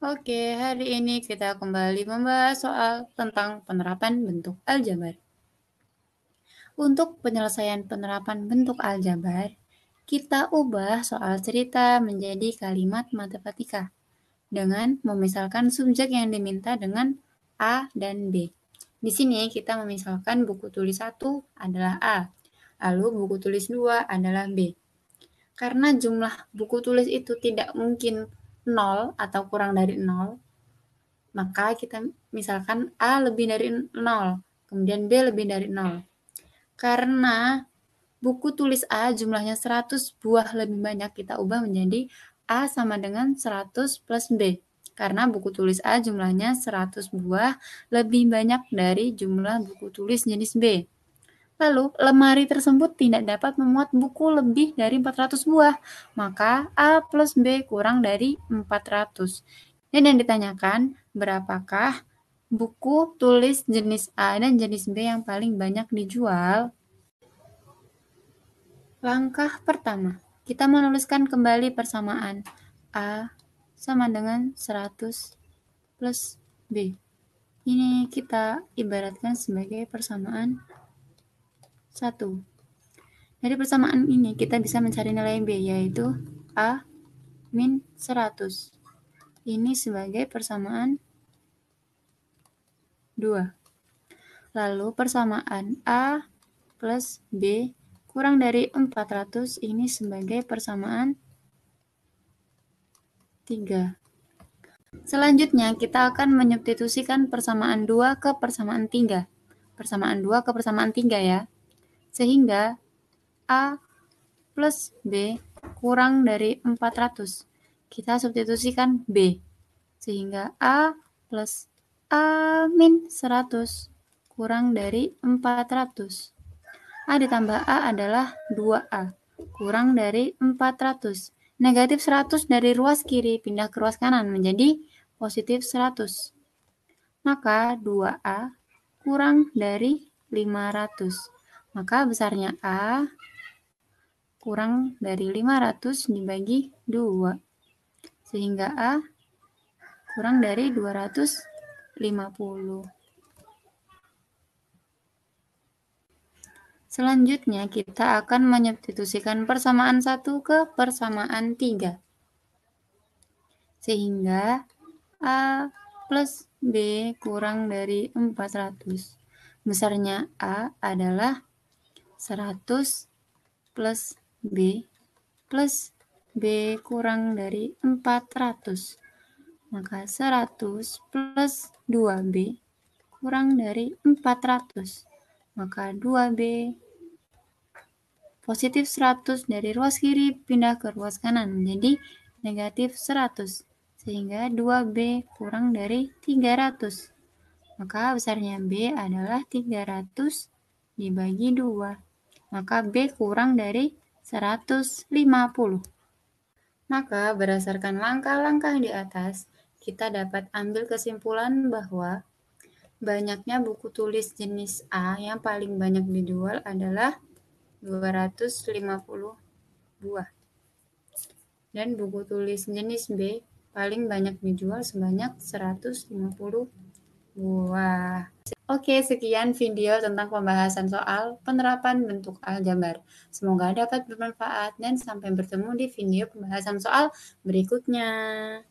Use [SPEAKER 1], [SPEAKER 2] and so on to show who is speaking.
[SPEAKER 1] Oke, hari ini kita kembali membahas soal tentang penerapan bentuk aljabar. Untuk penyelesaian penerapan bentuk aljabar, kita ubah soal cerita menjadi kalimat matematika dengan memisalkan subjek yang diminta dengan A dan B. Di sini kita memisalkan buku tulis 1 adalah A, lalu buku tulis 2 adalah B. Karena jumlah buku tulis itu tidak mungkin 0 atau kurang dari 0, maka kita misalkan A lebih dari 0, kemudian B lebih dari 0. Hmm. Karena buku tulis A jumlahnya 100 buah lebih banyak, kita ubah menjadi A sama dengan 100 plus B. Karena buku tulis A jumlahnya 100 buah lebih banyak dari jumlah buku tulis jenis B. Lalu, lemari tersebut tidak dapat memuat buku lebih dari 400 buah, maka A plus B kurang dari 400. Dan yang ditanyakan, berapakah buku tulis jenis A dan jenis B yang paling banyak dijual? Langkah pertama, kita menuliskan kembali persamaan A sama dengan 100 plus B. Ini kita ibaratkan sebagai persamaan 1. Dari persamaan ini kita bisa mencari nilai B yaitu A min 100. Ini sebagai persamaan 2. Lalu persamaan A plus B kurang dari 400 ini sebagai persamaan 3. Selanjutnya kita akan menyubstitusikan persamaan 2 ke persamaan 3. Persamaan 2 ke persamaan 3 ya sehingga A plus B kurang dari 400. Kita substitusikan B, sehingga A plus A min 100 kurang dari 400. A ditambah A adalah 2A, kurang dari 400. Negatif 100 dari ruas kiri pindah ke ruas kanan menjadi positif 100. Maka 2A kurang dari 500. Maka besarnya A kurang dari 500 dibagi 2. Sehingga A kurang dari 250. Selanjutnya, kita akan menyubstitusikan persamaan 1 ke persamaan 3. Sehingga A plus B kurang dari 400. Besarnya A adalah 100 plus B plus B kurang dari 400. Maka 100 plus 2B kurang dari 400. Maka 2B positif 100 dari ruas kiri pindah ke ruas kanan jadi negatif 100. Sehingga 2B kurang dari 300. Maka besarnya B adalah 300 dibagi 2 maka B kurang dari 150. Maka berdasarkan langkah-langkah di atas, kita dapat ambil kesimpulan bahwa banyaknya buku tulis jenis A yang paling banyak dijual adalah 250 buah. Dan buku tulis jenis B paling banyak dijual sebanyak 150 buah. Oke, sekian video tentang pembahasan soal penerapan bentuk aljabar. Semoga dapat bermanfaat dan sampai bertemu di video pembahasan soal berikutnya.